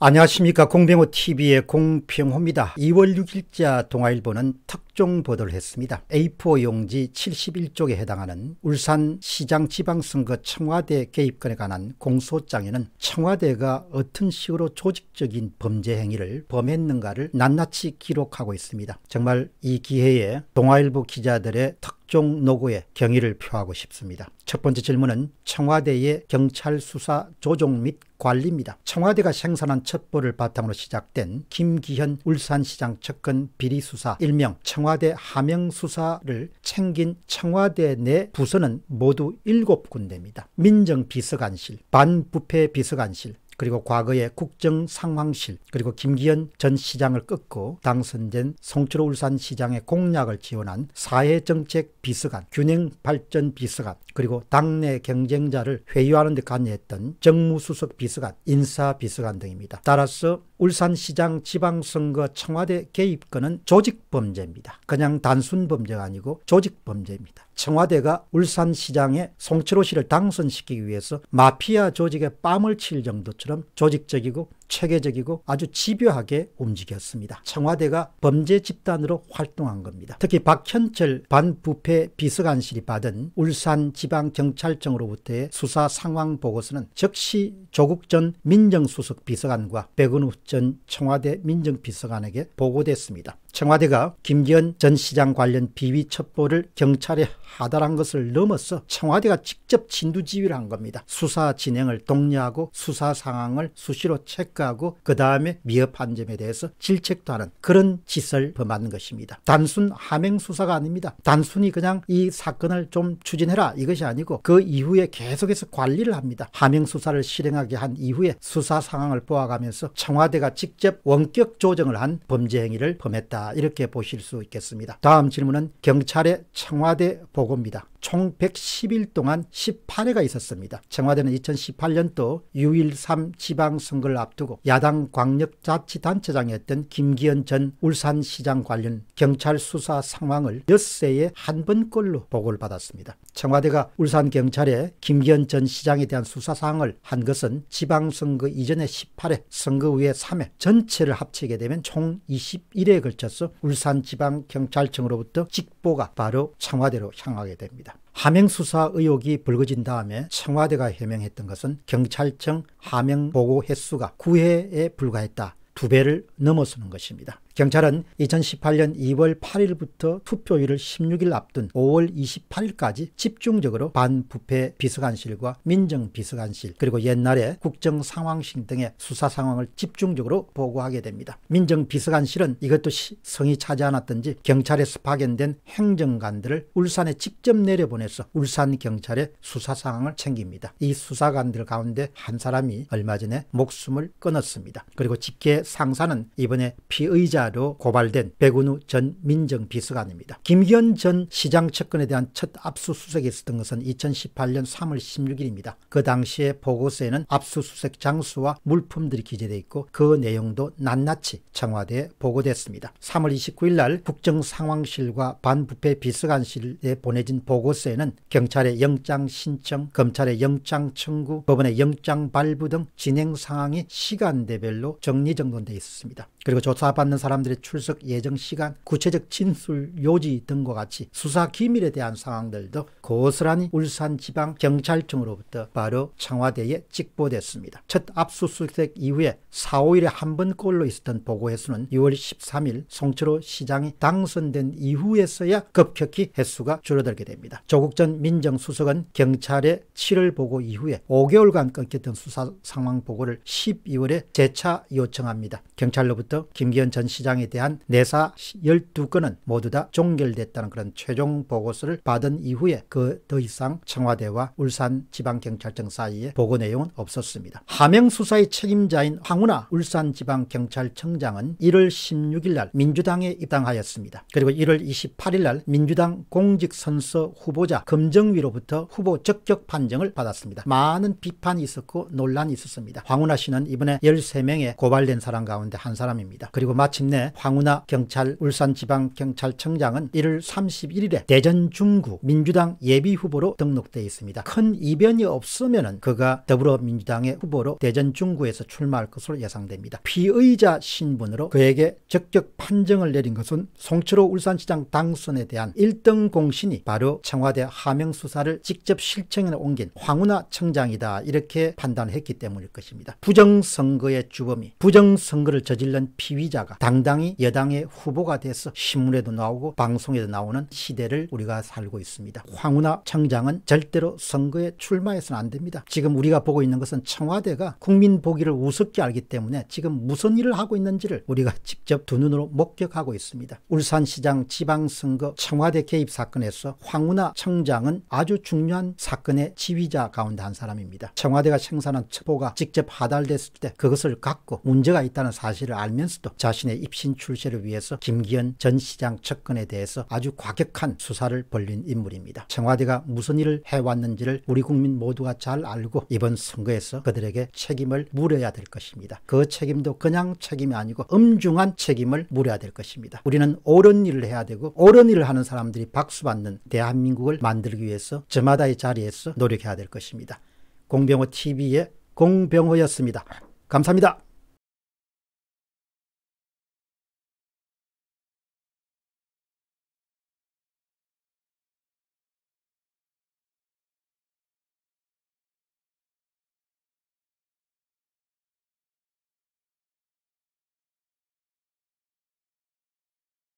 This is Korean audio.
안녕하십니까 공병호 TV의 공평호입니다. 2월 6일자 동아일보는 특종 보도를 했습니다. A4 용지 71쪽에 해당하는 울산 시장 지방선거 청와대 개입건에 관한 공소장에는 청와대가 어떤 식으로 조직적인 범죄 행위를 범했는가를 낱낱이 기록하고 있습니다. 정말 이 기회에 동아일보 기자들의 특 각종 노고에 경의를 표하고 싶습니다. 첫 번째 질문은 청와대의 경찰 수사 조정 및 관리입니다. 청와대가 생산한 첩보를 바탕으로 시작된 김기현 울산시장 측근 비리 수사 일명 청와대 하명 수사를 챙긴 청와대 내 부서는 모두 7군데입니다. 민정비서관실, 반부패비서관실, 그리고 과거의 국정상황실 그리고 김기현 전 시장을 끄고 당선된 송철호 울산시장의 공약을 지원한 사회정책 비서관, 균형발전 비서관 그리고 당내 경쟁자를 회유하는 데 관여했던 정무수석 비서관, 인사비서관 등입니다. 따라서 울산시장 지방선거 청와대 개입권은 조직범죄입니다. 그냥 단순 범죄가 아니고 조직범죄입니다. 청와대가 울산시장에 송철호 씨를 당선시키기 위해서 마피아 조직에 뺨을 칠 정도처럼 조직적이고 체계적이고 아주 집요하게 움직였습니다. 청와대가 범죄 집단으로 활동한 겁니다. 특히 박현철 반부패 비서관실이 받은 울산 지방경찰청으로부터의 수사 상황 보고서는 즉시 조국 전 민정수석 비서관과 백은우 전 청와대 민정비서관에게 보고됐습니다. 청와대가 김기현 전 시장 관련 비위 첩보를 경찰에 하달한 것을 넘어서 청와대가 직접 진두지휘를 한 겁니다. 수사 진행을 독려하고 수사 상황을 수시로 체크 체크하고 그 다음에 미흡한 점에 대해서 질책도 하는 그런 짓을 범하는 것입니다. 단순 함행 수사가 아닙니다. 단순히 그냥 이 사건을 좀 추진해라 이것이 아니고 그 이후에 계속해서 관리를 합니다. 함행 수사를 실행하게 한 이후에 수사 상황을 보아가면서 청와대가 직접 원격 조정을 한 범죄 행위를 범했다 이렇게 보실 수 있겠습니다. 다음 질문은 경찰의 청와대 보고입니다. 총 110일 동안 18회가 있었습니다. 청와대는 2018년도 6.13 지방선거를 앞두고 앞두고 야당 광역자치단체장이었던 김기현 전 울산시장 관련 경찰 수사 상황을 엿새에 한 번꼴로 보고를 받았습니다. 청와대가 울산 경찰에 김기현 전 시장에 대한 수사 사항을 한 것은 지방선거 이전에 18회, 선거 후에 3회 전체를 합치게 되면 총 21회에 걸쳐서 울산지방경찰청으로부터 직보가 바로 청와대로 향하게 됩니다. 하명 수사 의혹이 불거진 다음에 청와대가 해명했던 것은 경찰청 하명 보고 횟수가 9회 2회에 불과했다. 두 배를 넘어서는 것입니다. 경찰은 2018년 2월 8일부터 투표일을 16일 앞둔 5월 28일까지 집중적으로 반부패 비서관실과 민정비서관실 그리고 옛날에 국정상황실 등의 수사 상황을 집중적으로 보고하게 됩니다. 민정비서관실은 이것도 성이 차지 않았던지 경찰에서 파견된 행정관들을 울산에 직접 내려보내서 울산 경찰의 수사 상황을 챙깁니다. 이 수사관들 가운데 한 사람이 얼마 전에 목숨을 끊었습니다. 그리고 직계 상사는 이번에 피의자 피자로 고발된 백운우 전 민정비서관입니다. 김기현 전 시장 측근에 대한 첫 압수수색이 있었던 것은 2018년 3월 16일입니다. 그 당시에 보고서에는 압수수색 장수와 물품들이 기재되어 있고 그 내용도 낱낱이 청와대에 보고됐습니다. 3월 29일 날 국정상황실과 반부패 비서관실에 보내진 보고서에는 경찰의 영장 신청, 검찰의 영장 청구, 법원의 영장 발부 등 진행 상황이 시간대별로 정리정돈되어 있었습니다. 그리고 조사받는 사람 사람들의 출석 예정 시간, 구체적 진술 요지 등과 같이 수사 기밀에 대한 상황들도 고스란히 울산지방경찰청으로부터 바로 청와대에 직보됐습니다. 첫 압수수색 이후에 4, 5일에 한 번꼴로 있었던 보고 횟수는 6월 13일 송철호 시장이 당선된 이후에서야 급격히 횟수가 줄어들게 됩니다. 조국 전 민정수석은 경찰의 7월 보고 이후에 5개월간 끊겼던 수사 상황 보고를 12월에 재차 요청합니다. 경찰로부터 김기현 전 시장에 대한 내사 12건은 모두 다 종결됐다는 그런 최종 보고서를 받은 이후에 그 그더 이상 청와대와 울산지방경찰청 사이에 보고 내용은 없었습니다. 하명 수사의 책임자인 황운하 울산지방경찰청장은 1월 16일 날 민주당에 입당하였습니다. 그리고 1월 28일 날 민주당 공직선서 후보자 금정위로부터 후보 적격 판정을 받았습니다. 많은 비판이 있었고 논란이 있었습니다. 황운하 씨는 이번에 13명의 고발된 사람 가운데 한 사람입니다. 그리고 마침내 황운하 경찰 울산지방경찰청장은 1월 31일에 대전 중구 민주당 예비 후보로 등록돼 있습니다. 큰 이변이 없으면 그가 더불어민주당의 후보로 대전 중구에서 출마할 것으로 예상됩니다. 피의자 신분으로 그에게 적격 판정을 내린 것은 송철호 울산시장 당선에 대한 1등 공신이 바로 청와대 하명 수사를 직접 실청에 옮긴 황운하 청장이다 이렇게 판단했기 때문일 것입니다. 부정선거의 주범이 부정선거를 저질른 피의자가 당당히 여당의 후보가 돼서 신문에도 나오고 방송에도 나오는 시대를 우리가 살고 있습니다. 황 정우나 청장은 절대로 선거에 출마해서는 안 됩니다. 지금 우리가 보고 있는 것은 청와대가 국민 보기를 우습게 알기 때문에 지금 무슨 일을 하고 있는지를 우리가 직접 두 눈으로 목격하고 있습니다. 울산시장 지방선거 청와대 개입 사건에서 황운하 청장은 아주 중요한 사건의 지휘자 가운데 한 사람입니다. 청와대가 생산한 첩보가 직접 하달됐을 때 그것을 갖고 문제가 있다는 사실을 알면서도 자신의 입신 출세를 위해서 김기현 전 시장 접근에 대해서 아주 과격한 수사를 벌린 인물입니다. 청와대가 무슨 일을 해왔는지를 우리 국민 모두가 잘 알고 이번 선거에서 그들에게 책임을 물어야 될 것입니다. 그 책임도 그냥 책임이 아니고 엄중한 책임을 물어야 될 것입니다. 우리는 옳은 일을 해야 되고 옳은 일을 하는 사람들이 박수받는 대한민국을 만들기 위해서 저마다의 자리에서 노력해야 될 것입니다. 공병호 TV의 공병호였습니다. 감사합니다.